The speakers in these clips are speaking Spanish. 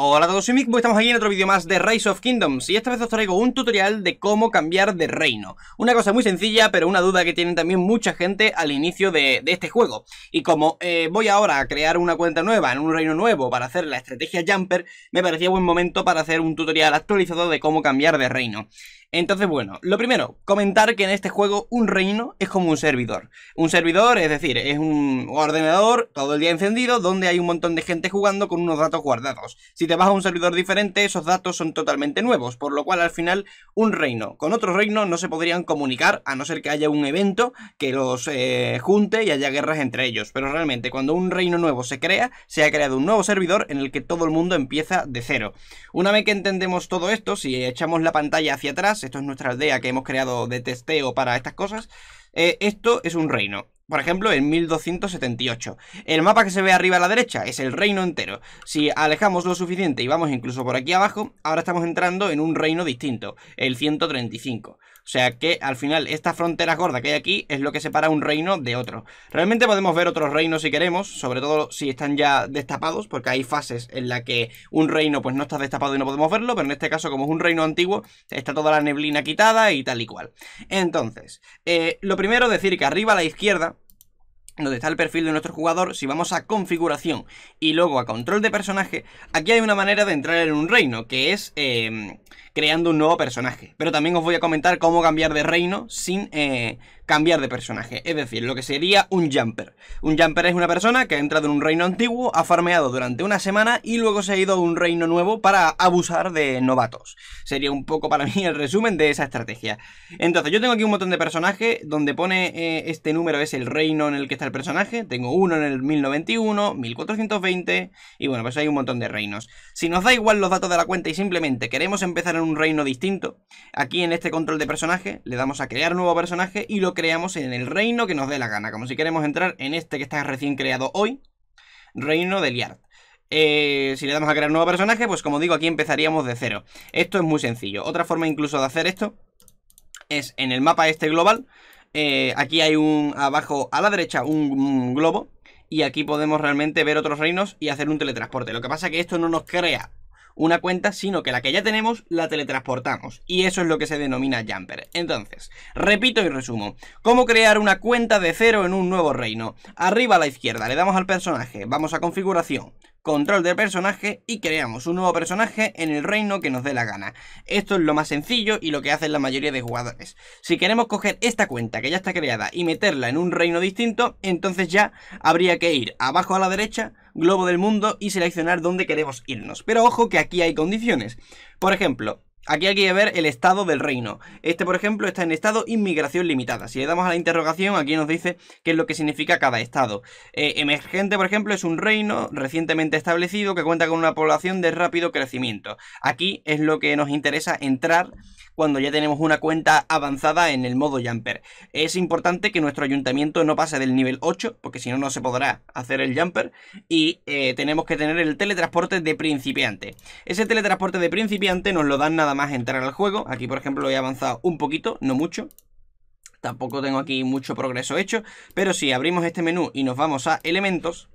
Hola a todos, soy Mixboy, pues estamos aquí en otro vídeo más de Rise of Kingdoms y esta vez os traigo un tutorial de cómo cambiar de reino. Una cosa muy sencilla, pero una duda que tienen también mucha gente al inicio de, este juego. Y como eh, voy ahora a crear una cuenta nueva en un reino nuevo para hacer la estrategia Jumper, me parecía buen momento para hacer un tutorial actualizado de cómo cambiar de reino. Entonces, bueno, lo primero, comentar que en este juego un reino es como un servidor. Un servidor, es decir, es un ordenador todo el día encendido donde hay un montón de gente jugando con unos datos guardados te vas a un servidor diferente, esos datos son totalmente nuevos, por lo cual al final un reino con otro reino no se podrían comunicar, a no ser que haya un evento que los eh, junte y haya guerras entre ellos. Pero realmente cuando un reino nuevo se crea, se ha creado un nuevo servidor en el que todo el mundo empieza de cero. Una vez que entendemos todo esto, si echamos la pantalla hacia atrás, esto es nuestra aldea que hemos creado de testeo para estas cosas, eh, esto es un reino por ejemplo, en 1278. El mapa que se ve arriba a la derecha es el reino entero. Si alejamos lo suficiente y vamos incluso por aquí abajo, ahora estamos entrando en un reino distinto, el 135. O sea que, al final, esta frontera gorda que hay aquí es lo que separa un reino de otro. Realmente podemos ver otros reinos si queremos, sobre todo si están ya destapados, porque hay fases en las que un reino pues no está destapado y no podemos verlo, pero en este caso, como es un reino antiguo, está toda la neblina quitada y tal y cual. Entonces, eh, lo primero decir que arriba a la izquierda donde está el perfil de nuestro jugador, si vamos a configuración y luego a control de personaje, aquí hay una manera de entrar en un reino, que es em, creando un nuevo personaje. Pero también os voy a comentar cómo cambiar de reino sin, eh, cambiar de personaje, es decir, lo que sería un jumper. Un jumper es una persona que ha entrado en un reino antiguo, ha farmeado durante una semana y luego se ha ido a un reino nuevo para abusar de novatos. Sería un poco para mí el resumen de esa estrategia. Entonces, yo tengo aquí un montón de personajes donde pone eh, este número es el reino en el que está el personaje, tengo uno en el 1091, 1420 y bueno, pues hay un montón de reinos. Si nos da igual los datos de la cuenta y simplemente queremos empezar en un reino distinto, aquí en este control de personaje le damos a crear nuevo personaje y lo creamos en el reino que nos dé la gana. Como si queremos entrar en este que está recién creado hoy, reino de Liard. Eh, si le damos a crear un nuevo personaje, pues como digo, aquí empezaríamos de cero. Esto es muy sencillo. Otra forma incluso de hacer esto es en el mapa este global. Eh, aquí hay un abajo a la derecha un, un, globo y aquí podemos realmente ver otros reinos y hacer un teletransporte. Lo que pasa es que esto no nos crea una cuenta, sino que la que ya tenemos la teletransportamos. Y eso es lo que se denomina jumper. Entonces, repito y resumo. ¿Cómo crear una cuenta de cero en un nuevo reino? Arriba a la izquierda, le damos al personaje, vamos a configuración, control del personaje y creamos un nuevo personaje en el reino que nos dé la gana. Esto es lo más sencillo y lo que hacen la mayoría de jugadores. Si queremos coger esta cuenta que ya está creada y meterla en un reino distinto, entonces ya habría que ir abajo a la derecha, globo del mundo y seleccionar dónde queremos irnos. Pero ojo que aquí hay condiciones. Por ejemplo, Aquí hay que ver el estado del reino. Este, por ejemplo, está en estado inmigración limitada. Si le damos a la interrogación, aquí nos dice qué es lo que significa cada estado. Eh, emergente, por ejemplo, es un reino recientemente establecido que cuenta con una población de rápido crecimiento. Aquí es lo que nos interesa entrar cuando ya tenemos una cuenta avanzada en el modo jumper. Es importante que nuestro ayuntamiento no pase del nivel 8, porque si no, no se podrá hacer el jumper. Y eh, tenemos que tener el teletransporte de principiante. Ese teletransporte de principiante nos lo dan nada más entrar al juego. Aquí, por ejemplo, lo he avanzado un poquito, no mucho. Tampoco tengo aquí mucho progreso hecho, pero si abrimos este menú y nos vamos a elementos,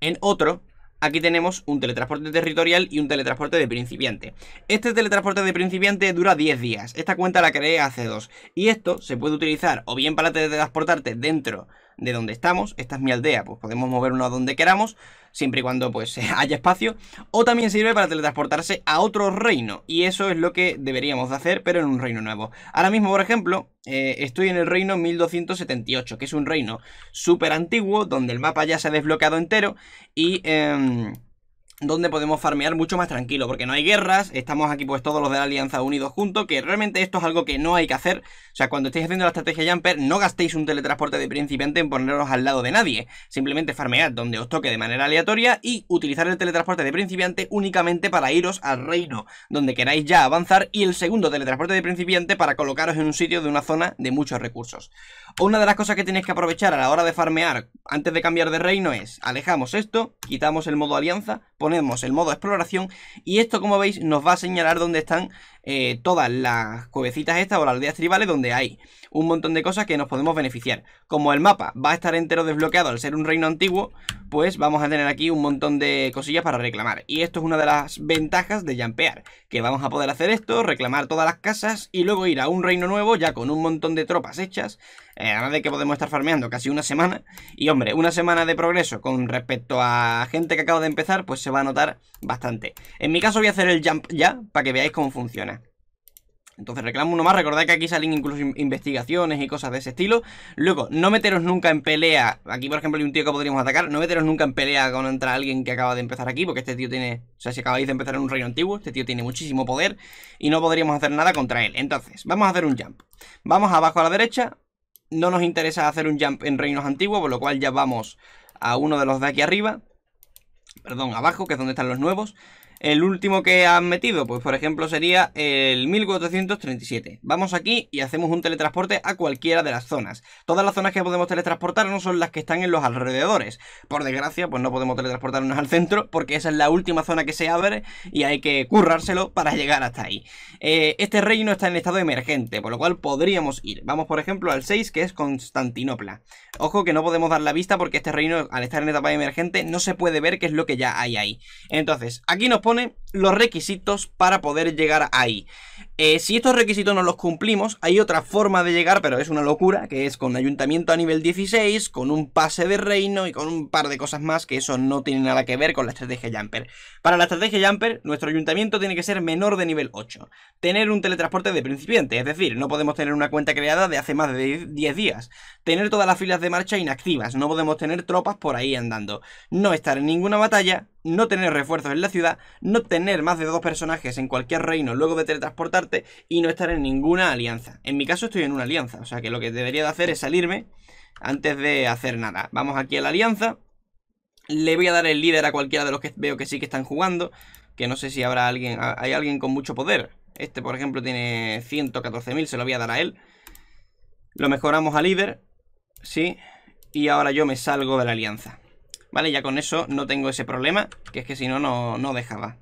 en otro Aquí tenemos un teletransporte territorial y un teletransporte de principiante. Este teletransporte de principiante dura 10 días. Esta cuenta la creé hace dos. Y esto se puede utilizar o bien para teletransportarte dentro de donde estamos. Esta es mi aldea, pues podemos movernos a donde queramos, siempre y cuando pues haya espacio. O también sirve para teletransportarse a otro reino, y eso es lo que deberíamos de hacer, pero en un reino nuevo. Ahora mismo, por ejemplo, eh, estoy en el reino 1278, que es un reino súper antiguo, donde el mapa ya se ha desbloqueado entero, y... Em, donde podemos farmear mucho más tranquilo, porque no hay guerras, estamos aquí pues todos los de la Alianza unidos juntos, que realmente esto es algo que no hay que hacer, o sea, cuando estéis haciendo la estrategia Jumper, no gastéis un teletransporte de principiante en poneros al lado de nadie, simplemente farmead donde os toque de manera aleatoria y utilizar el teletransporte de principiante únicamente para iros al reino, donde queráis ya avanzar, y el segundo teletransporte de principiante para colocaros en un sitio de una zona de muchos recursos. Una de las cosas que tenéis que aprovechar a la hora de farmear antes de cambiar de reino es, alejamos esto, quitamos el modo alianza, ponemos el modo exploración y esto como veis nos va a señalar dónde están eh, todas las cuevecitas estas o las aldeas tribales donde hay un montón de cosas que nos podemos beneficiar. Como el mapa va a estar entero desbloqueado al ser un reino antiguo, pues vamos a tener aquí un montón de cosillas para reclamar. Y esto es una de las ventajas de Jampear, que vamos a poder hacer esto, reclamar todas las casas y luego ir a un reino nuevo ya con un montón de tropas hechas, eh, además de que podemos estar farmeando casi una semana. Y hombre, una semana de progreso con respecto a gente que acaba de empezar, pues se va a notar bastante. En mi caso voy a hacer el jump ya, para que veáis cómo funciona. Entonces reclamo uno más, recordad que aquí salen incluso investigaciones y cosas de ese estilo Luego, no meteros nunca en pelea Aquí por ejemplo hay un tío que podríamos atacar No meteros nunca en pelea contra alguien que acaba de empezar aquí Porque este tío tiene, o sea si acabáis de empezar en un reino antiguo Este tío tiene muchísimo poder Y no podríamos hacer nada contra él Entonces, vamos a hacer un jump Vamos abajo a la derecha No nos interesa hacer un jump en reinos antiguos Por lo cual ya vamos a uno de los de aquí arriba perdón, abajo, que es donde están los nuevos, el último que han metido, pues por ejemplo, sería el 1437. Vamos aquí y hacemos un teletransporte a cualquiera de las zonas. Todas las zonas que podemos teletransportar no son las que están en los alrededores. Por desgracia, pues no podemos teletransportarnos al centro porque esa es la última zona que se abre y hay que currárselo para llegar hasta ahí. Eh, este reino está en estado emergente, por lo cual podríamos ir. Vamos por ejemplo al 6 que es Constantinopla. Ojo que no podemos dar la vista porque este reino al estar en etapa emergente no se puede ver qué es lo que ya hay ahí. Entonces, aquí nos pone on it los requisitos para poder llegar ahí. Eh, si estos requisitos no los cumplimos, hay otra forma de llegar, pero es una locura, que es con ayuntamiento a nivel 16, con un pase de reino y con un par de cosas más que eso no tiene nada que ver con la estrategia Jumper. Para la estrategia Jumper, nuestro ayuntamiento tiene que ser menor de nivel 8. Tener un teletransporte de principiante, es decir, no podemos tener una cuenta creada de hace más de 10 días. Tener todas las filas de marcha inactivas, no podemos tener tropas por ahí andando. No estar en ninguna batalla, no tener refuerzos en la ciudad, no tener tener más de dos personajes en cualquier reino luego de teletransportarte y no estar en ninguna alianza. En mi caso estoy en una alianza, o sea que lo que debería de hacer es salirme antes de hacer nada. Vamos aquí a la alianza. Le voy a dar el líder a cualquiera de los que veo que sí que están jugando. Que no sé si habrá alguien... Hay alguien con mucho poder. Este, por ejemplo, tiene 114.000. Se lo voy a dar a él. Lo mejoramos a líder. Sí. Y ahora yo me salgo de la alianza. Vale, ya con eso no tengo ese problema. Que es que si no, no dejaba.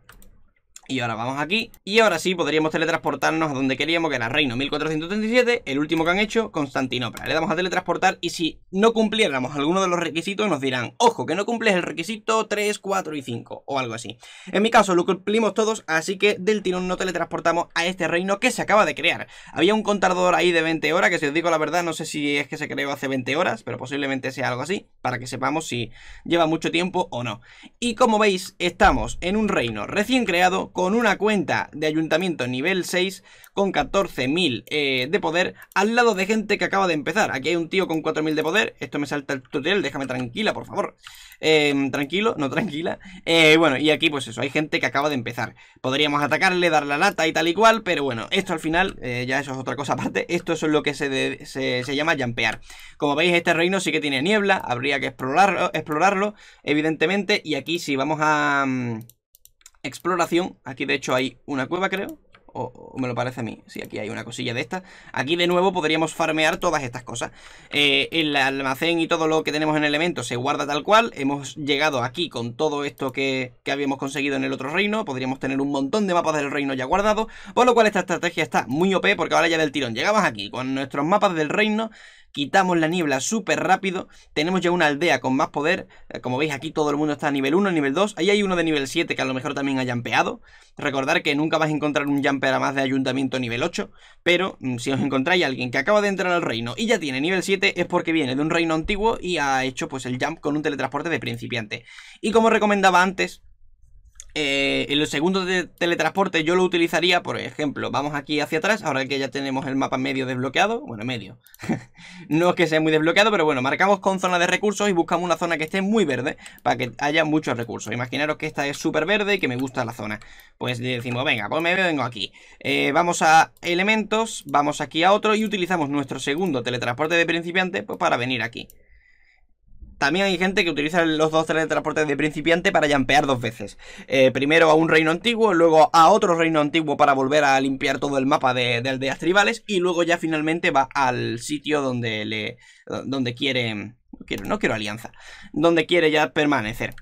Y ahora vamos aquí Y ahora sí podríamos teletransportarnos a donde queríamos Que era Reino 1437, el último que han hecho Constantinopla, le damos a teletransportar Y si no cumpliéramos alguno de los requisitos Nos dirán, ojo que no cumples el requisito 3, 4 y 5 o algo así En mi caso lo cumplimos todos, así que Del tirón no teletransportamos a este reino Que se acaba de crear, había un contador ahí De 20 horas, que si os digo la verdad no sé si Es que se creó hace 20 horas, pero posiblemente sea algo así Para que sepamos si lleva mucho tiempo O no, y como veis estamos en un reino Recién creado con una cuenta de ayuntamiento nivel 6 con 14.000 eh, de poder al lado de gente que acaba de empezar. Aquí hay un tío con 4.000 de poder. Esto me salta el tutorial, déjame tranquila, por favor. Em, tranquilo, no tranquila. Eh, bueno, y aquí pues eso, hay gente que acaba de empezar. Podríamos atacarle, dar la lata y tal y cual, pero bueno, esto al final, eh, ya eso es otra cosa aparte. Esto es lo que se, llama jampear. Como veis, este reino sí que tiene niebla, habría que explorarlo, explorarlo evidentemente. Y aquí si vamos a... Mm, exploración. Aquí de hecho hay una cueva, creo. O, me lo parece a mí. Sí, aquí hay una cosilla de esta. Aquí de nuevo podríamos farmear todas estas cosas. Eh, el almacén y todo lo que tenemos en elementos se guarda tal cual. Hemos llegado aquí con todo esto que, que habíamos conseguido en el otro reino. Podríamos tener un montón de mapas del reino ya guardados. Por lo cual esta estrategia está muy OP porque ahora ya del tirón. Llegamos aquí con nuestros mapas del reino quitamos la niebla súper rápido, tenemos ya una aldea con más poder, eh, como veis aquí todo el mundo está a nivel 1, nivel 2, ahí hay uno de nivel 7 que a lo mejor también ha jampeado, recordar que nunca vas a encontrar un jumper a más de ayuntamiento nivel 8, pero mm, si os encontráis a alguien que acaba de entrar al reino y ya tiene nivel 7 es porque viene de un reino antiguo y ha hecho pues el jump con un teletransporte de principiante. Y como recomendaba antes, el eh, segundo teletransporte yo lo utilizaría, por ejemplo, vamos aquí hacia atrás, ahora que ya tenemos el mapa medio desbloqueado, bueno, medio, no es que sea muy desbloqueado, pero bueno, marcamos con zona de recursos y buscamos una zona que esté muy verde para que haya muchos recursos. Imaginaros que esta es súper verde y que me gusta la zona. Pues decimos, venga, pues me vengo aquí. Eh, vamos a elementos, vamos aquí a otro y utilizamos nuestro segundo teletransporte de principiante pues, para venir aquí. También hay gente que utiliza los dos teletransportes de principiante para jampear dos veces. Eh, primero a un reino antiguo, luego a otro reino antiguo para volver a limpiar todo el mapa de, aldeas tribales y luego ya finalmente va al sitio donde le donde quiere, quiero, no quiero alianza, donde quiere ya permanecer.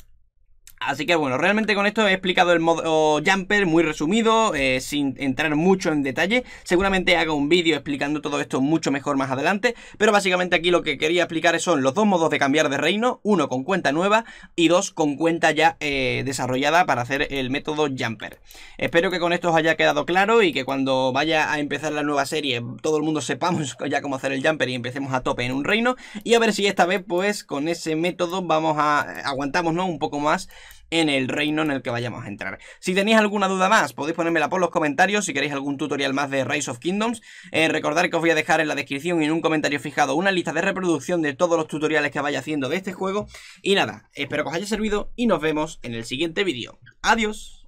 Así que bueno, realmente con esto he explicado el modo jumper muy resumido, eh, sin entrar mucho en detalle. Seguramente haga un vídeo explicando todo esto mucho mejor más adelante, pero básicamente aquí lo que quería explicar son los dos modos de cambiar de reino, uno con cuenta nueva y dos con cuenta ya eh, desarrollada para hacer el método jumper. Espero que con esto os haya quedado claro y que cuando vaya a empezar la nueva serie todo el mundo sepamos ya cómo hacer el jumper y empecemos a tope en un reino. Y a ver si esta vez pues con ese método vamos a aguantamos ¿no? un poco más en el reino en el que vayamos a entrar. Si tenéis alguna duda más, podéis ponérmela por los comentarios si queréis algún tutorial más de Rise of Kingdoms. Eh, recordad que os voy a dejar en la descripción y en un comentario fijado una lista de reproducción de todos los tutoriales que vaya haciendo de este juego. Y nada, espero que os haya servido y nos vemos en el siguiente vídeo. ¡Adiós!